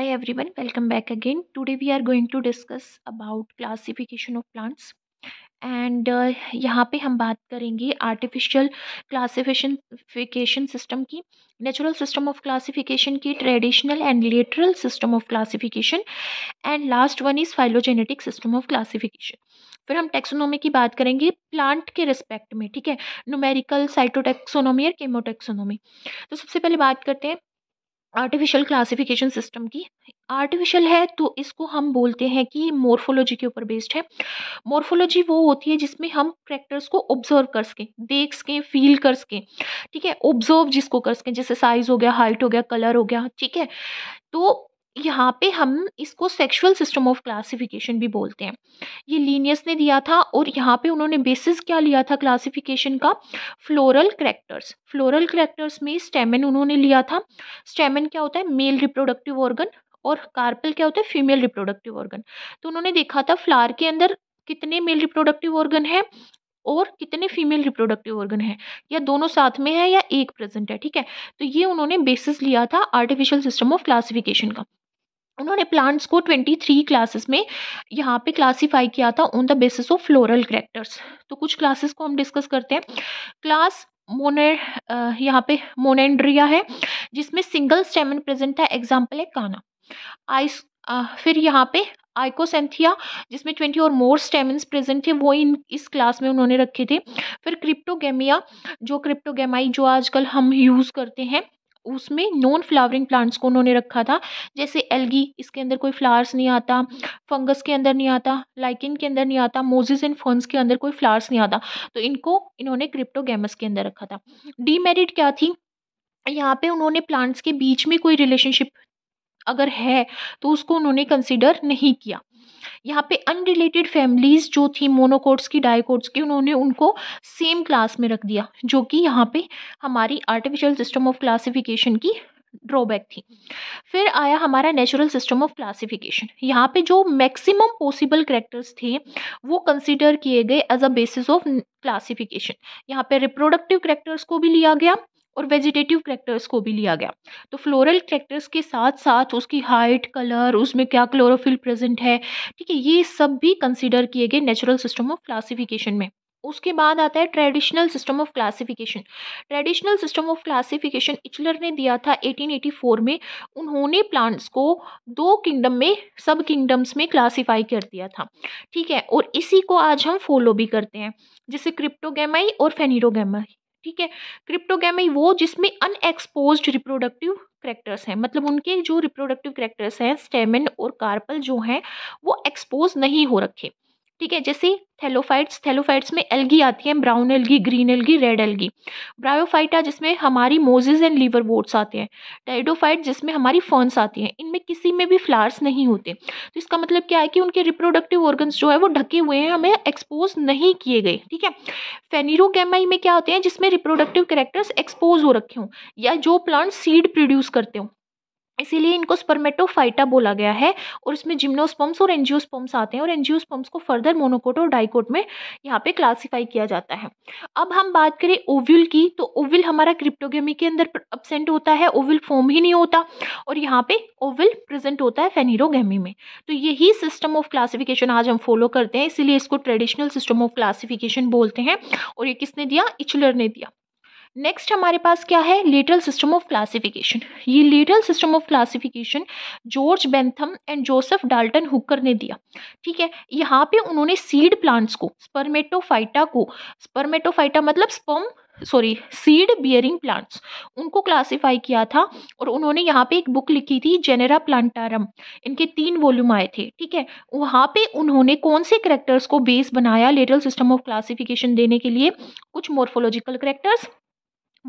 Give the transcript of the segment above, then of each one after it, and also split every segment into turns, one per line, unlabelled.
Hi everyone, welcome back again. Today we are going to discuss about classification of plants. And uh, यहाँ पे हम बात करेंगे artificial classification system की natural system of classification की traditional and lateral system of classification and last one is phylogenetic system of classification फिर हम taxonomy की बात करेंगे प्लांट के रिस्पेक्ट में ठीक है नोमेरिकल साइटोटेक्सोनोमी और केमोटेक्सोनोमी तो सबसे पहले बात करते हैं आर्टिफिशियल क्लासिफिकेशन सिस्टम की आर्टिफिशियल है तो इसको हम बोलते हैं कि मोर्फोलॉजी के ऊपर बेस्ड है मोर्फोलॉजी वो होती है जिसमें हम करेक्टर्स को ऑब्जर्व कर सकें देख सकें फील कर सकें ठीक है ऑब्जर्व जिसको कर सकें जैसे साइज़ हो गया हाइट हो गया कलर हो गया ठीक है तो यहाँ पे हम इसको सेक्सुअल सिस्टम ऑफ क्लासिफिकेशन भी बोलते हैं ये लीनियस ने दिया था और यहाँ पे उन्होंने बेसिस क्या लिया था क्लासिफिकेशन का फ्लोरल करेक्टर्स फ्लोरल करेक्टर्स में स्टेमन उन्होंने लिया था स्टेमन क्या होता है मेल रिप्रोडक्टिव ऑर्गन और कार्पल क्या होता है फीमेल रिप्रोडक्टिव ऑर्गन तो उन्होंने देखा था फ्लार के अंदर कितने मेल रिप्रोडक्टिव ऑर्गन है और कितने फीमेल रिप्रोडक्टिव ऑर्गन है या दोनों साथ में है या एक प्रेजेंट है ठीक है तो ये उन्होंने बेसिस लिया था आर्टिफिशियल सिस्टम ऑफ क्लासिफिकेशन का उन्होंने प्लांट्स को 23 क्लासेस में यहाँ पे क्लासिफाई किया था on the basis of floral characters तो कुछ क्लासेस को हम डिस्कस करते हैं क्लास मोने यहाँ पे मोनेंड्रिया है जिसमें सिंगल स्टेमन प्रेजेंट है एग्जाम्पल है काना आइस फिर यहाँ पे आइकोसेंथिया जिसमें ट्वेंटी और मोर स्टेमन्स प्रेजेंट थे वो इन इस क्लास में उन्होंने रखे थे फिर क्रिप्टोगेमिया जो क्रिप्टोगेमाई जो आजकल हम यूज़ करते हैं उसमें नॉन फ्लावरिंग प्लांट्स को उन्होंने रखा था जैसे एल्गी इसके अंदर कोई फ्लावर्स नहीं आता फंगस के अंदर नहीं आता लाइकिन के अंदर नहीं आता मोजिस एंड फंस के अंदर कोई फ्लावर्स नहीं आता तो इनको इन्होंने क्रिप्टोगेमस के अंदर रखा था डीमेरिट क्या थी यहाँ पे उन्होंने प्लांट्स के बीच में कोई रिलेशनशिप अगर है तो उसको उन्होंने कंसिडर नहीं किया यहाँ पे अनरिलेटेड फैमिलीज़ जो थी मोनोकोड्स की डाईकोड्स की उन्होंने उनको सेम क्लास में रख दिया जो कि यहाँ पे हमारी आर्टिफिशियल सिस्टम ऑफ क्लासिफिकेशन की ड्रॉबैक थी फिर आया हमारा नेचुरल सिस्टम ऑफ क्लासिफिकेशन यहाँ पे जो मैक्सिमम पॉसिबल करेक्टर्स थे वो कंसिडर किए गए as a basis of classification यहाँ पे रिप्रोडक्टिव करेक्टर्स को भी लिया गया और वेजिटेटिव करेक्टर्स को भी लिया गया तो फ्लोरल करेक्टर्स के साथ साथ उसकी हाइट कलर उसमें क्या क्लोरोफिल प्रेजेंट है ठीक है ये सब भी कंसिडर किए गए नेचुरल सिस्टम ऑफ क्लासिफिकेशन में उसके बाद आता है traditional system of classification traditional system of classification Eichler ने दिया था 1884 में उन्होंने प्लांट्स को दो किंगडम में सब किंगडम्स में क्लासिफाई कर दिया था ठीक है और इसी को आज हम फॉलो भी करते हैं जैसे क्रिप्टोगेमाई और फेनिरोगेमाई ठीक है क्रिप्टोगेमी वो जिसमें अनएक्सपोज रिप्रोडक्टिव करेक्टर्स हैं मतलब उनके जो रिप्रोडक्टिव करेक्टर्स हैं स्टेमिन और कार्पल जो हैं वो एक्सपोज नहीं हो रखे ठीक है जैसे थैलोफाइट्स थैलोफाइट्स में एल्गी आती हैं brown algae green algae red algae bryophyta जिसमें हमारी मोजेज एंड लीवर वोट्स आते हैं टाइडोफाइट जिसमें हमारी फर्न्स आती हैं इनमें किसी में भी फ्लावर्स नहीं होते तो इसका मतलब क्या है कि उनके रिप्रोडक्टिव ऑर्गन्स जो है वो ढके हुए हैं हमें एक्सपोज नहीं किए गए ठीक है फेनिरोगेमाई में क्या होते हैं जिसमें रिप्रोडक्टिव करेक्टर्स एक्सपोज हो रखे हों या जो प्लांट सीड प्रोड्यूस करते हों इसीलिए इनको स्पर्मेटोफाइटा बोला गया है और इसमें जिम्नोस्पम्स और एनजियोस्पम्स आते हैं और एनजियोस्पम्स को फर्दर मोनोकोट और डाइकोट में यहाँ पे क्लासिफाई किया जाता है अब हम बात करें ओव्यूल की तो ओव्यूल हमारा क्रिप्टोगेमी के अंदर अब्सेंट होता है ओव्यूल फॉर्म ही नहीं होता और यहाँ पे ओव्यूल प्रेजेंट होता है फेनीरोगेमी में तो यही सिस्टम ऑफ क्लासिफिकेशन आज हम फॉलो करते हैं इसीलिए इसको ट्रेडिशनल सिस्टम ऑफ क्लासिफिकेशन बोलते हैं और ये किसने दिया इचलर ने दिया नेक्स्ट हमारे पास क्या है लिटल सिस्टम ऑफ क्लासिफिकेशन ये little system of classification George Bentham and Joseph Dalton Hooker ने दिया ठीक है यहाँ पे उन्होंने सीड प्लांट्स को स्पर्मेटोफाइटा को स्पर्मेटोफाइटा मतलब sperm sorry seed bearing plants उनको क्लासिफाई किया था और उन्होंने यहाँ पे एक बुक लिखी थी जेनेरा प्लांटारम इनके तीन वॉल्यूम आए थे ठीक है वहाँ पे उन्होंने कौन से करेक्टर्स को बेस बनाया लेटरल सिस्टम ऑफ क्लासिफिकेशन देने के लिए कुछ मोर्फोलॉजिकल करेक्टर्स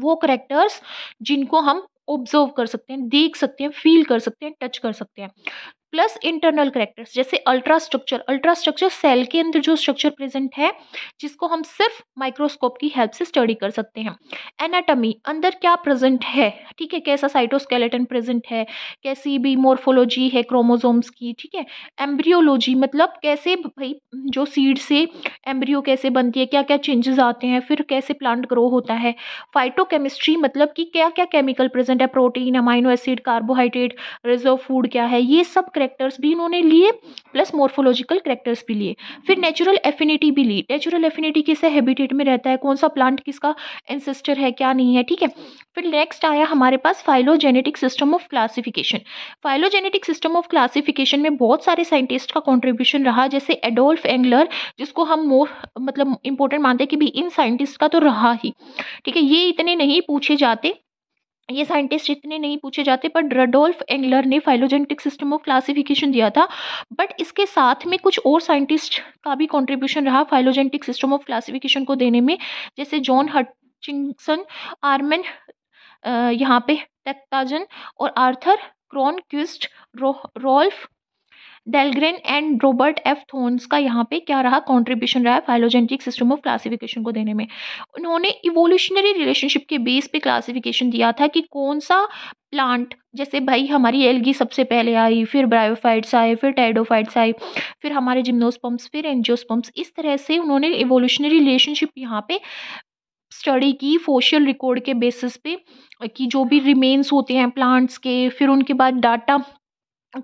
वो करेक्टर्स जिनको हम ऑब्जर्व कर सकते हैं देख सकते हैं फील कर सकते हैं टच कर सकते हैं प्लस इंटरनल करेक्टर्स जैसे ultra structure ultra structure cell के अंदर जो स्ट्रक्चर प्रेजेंट है जिसको हम सिर्फ माइक्रोस्कोप की हेल्प से स्टडी कर सकते हैं एनाटमी अंदर क्या प्रेजेंट है ठीक है कैसा साइटोस्केलेटन प्रेजेंट है कैसी भी मोर्फोलॉजी है क्रोमोजोम्स की ठीक है एम्ब्रियोलॉजी मतलब कैसे भाई जो सीड से एम्ब्रियो कैसे बनती है क्या क्या चेंजेस आते हैं फिर कैसे प्लांट ग्रो होता है फाइटोकेमिस्ट्री मतलब कि क्या क्या केमिकल प्रेजेंट है protein amino acid carbohydrate reserve food क्या है ये सब करेक्टर्स भी इन्होंने लिए प्लस मोर्फोलॉजिकल करेक्टर्स भी लिए फिर नेचुरल एफिनिटी भी ली नेचुरल एफिनिटी किसे हैबिटेट में रहता है कौन सा प्लांट किसका एंसेस्टर है क्या नहीं है ठीक है फिर नेक्स्ट आया हमारे पास phylogenetic system of classification phylogenetic system of classification में बहुत सारे साइंटिस्ट का कॉन्ट्रीब्यूशन रहा जैसे एडोल्फ एंगलर जिसको हम मोर मतलब इंपॉर्टेंट मानते हैं कि भी इन साइंटिस्ट का तो रहा ही ठीक है ये इतने नहीं पूछे जाते ये साइंटिस्ट इतने नहीं पूछे जाते बट रडोल्फ एंगलर ने फाइलोजेनेटिक सिस्टम ऑफ क्लासिफिकेशन दिया था बट इसके साथ में कुछ और साइंटिस्ट का भी कंट्रीब्यूशन रहा फाइलोजेनेटिक सिस्टम ऑफ क्लासिफिकेशन को देने में जैसे जॉन हटचिंगसन आर्मेन यहाँ पे टेक्ताजन और आर्थर क्रॉनक्विस्ट रो, Rolf Dahlgren and Robert F थोन्स का यहाँ पे क्या रहा कॉन्ट्रीब्यूशन रहा है फाइलोजेंटिक सिस्टम ऑफ क्लासिफिकेशन को देने में उन्होंने इवोल्यूशनरी रिलेशनशिप के बेस पे क्लासिफिकेशन दिया था कि कौन सा प्लांट जैसे भाई हमारी एलगी सबसे पहले आई फिर ब्रायोफाइट्स आए फिर टाइडोफाइट्स आए फिर हमारे जिम्नोस्पम्प्स फिर एनजियोस्पम्प्स इस तरह से उन्होंने इवोल्यूशनरी रिलेशनशिप यहाँ पे स्टडी की फोशियल रिकॉर्ड के बेसिस पे कि जो भी रिमेन्स होते हैं प्लांट्स के फिर उनके बाद डाटा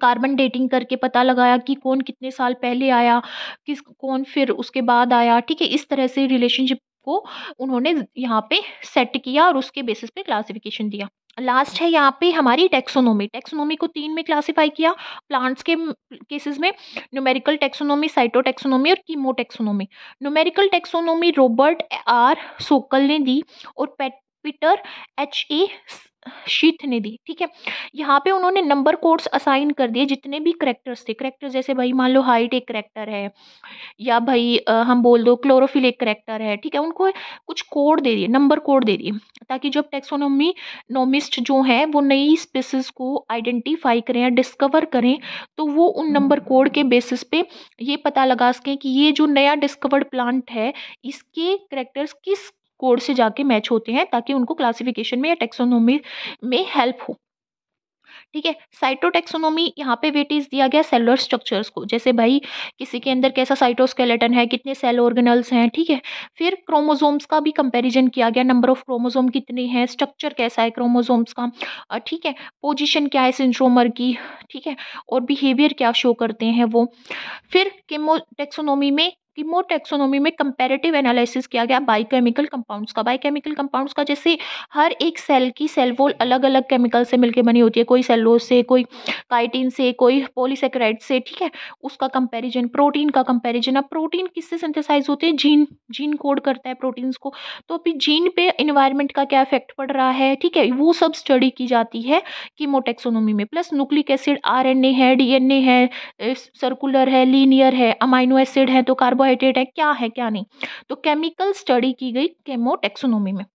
कार्बन डेटिंग करके पता लगाया कि कौन कितने साल पहले आया किस कौन फिर उसके बाद आया ठीक है इस तरह से रिलेशनशिप को उन्होंने यहाँ पे सेट किया और उसके बेसिस पे क्लासिफिकेशन दिया लास्ट है यहाँ पे हमारी टेक्सोनोमी टेक्सोनोमी को तीन में क्लासिफाई किया प्लांट्स के केसेस में न्यूमेरिकल टेक्सोनोमी साइटोटेक्सोनोमी और chemotaxonomy numerical taxonomy Robert R Sokal ने दी और पीटर एच ए शीथ ने दी ठीक है यहाँ पे उन्होंने नंबर कोड्स असाइन कर दिए जितने भी करेक्टर्स थे करेक्टर जैसे भाई मान लो हाइट एक करेक्टर है या भाई आ, हम बोल दो क्लोरोफिल एक करेक्टर है ठीक है उनको कुछ कोड दे दिए नंबर कोड दे दिए ताकि जब टेक्सोनोमी नोमिस्ट जो है वो नई स्पेसिस को आइडेंटिफाई करें या डिस्कवर करें तो वो उन नंबर कोड हम्म। के बेसिस पे ये पता लगा सकें कि ये जो नया डिस्कवर्ड प्लांट है इसके करेक्टर्स किस कोड से जाके मैच होते हैं ताकि उनको क्लासिफिकेशन में या टेक्सोनोमी में हेल्प हो ठीक है साइटोटेक्सोनोमी यहाँ पे वेटेज दिया गया सेलुलर स्ट्रक्चर्स को जैसे भाई किसी के अंदर कैसा साइटोस्केलेटन है कितने सेल ऑर्गेनल्स हैं ठीक है फिर क्रोमोजोम्स का भी कंपैरिजन किया गया नंबर ऑफ क्रोमोजोम कितने हैं स्ट्रक्चर कैसा है क्रोमोजोम्स का ठीक है पोजिशन क्या है सिंड्रोमर की ठीक है और बिहेवियर क्या शो करते हैं वो फिर केमोटेक्सोनोमी में कि मोर टेक्सोनोमी में कंपेरेटिव एनालिसिस किया गया केमिकल कंपाउंड्स का केमिकल कंपाउंड्स का जैसे हर एक सेल की सेल वॉल अलग अलग केमिकल से मिलकर बनी होती है कोई सेलोज से कोई काइटिन से कोई पोलीसेक्राइड से ठीक है उसका कंपेरिजन प्रोटीन का कंपेरिजन अब प्रोटीन किससे सिंथेसाइज होते हैं जीन जीन कोड करता है प्रोटीन्स को तो अभी जीन पे इन्वायरमेंट का क्या इफेक्ट पड़ रहा है ठीक है वो सब स्टडी की जाती है कीमोटेक्सोनोमी में प्लस न्यूक्लिक एसिड आर है डी है सर्कुलर है लीनियर है अमाइनो एसिड है तो कार्बन कार्बोहाइड्रेट है क्या है क्या नहीं तो केमिकल स्टडी की गई केमोटेक्सोनोमी में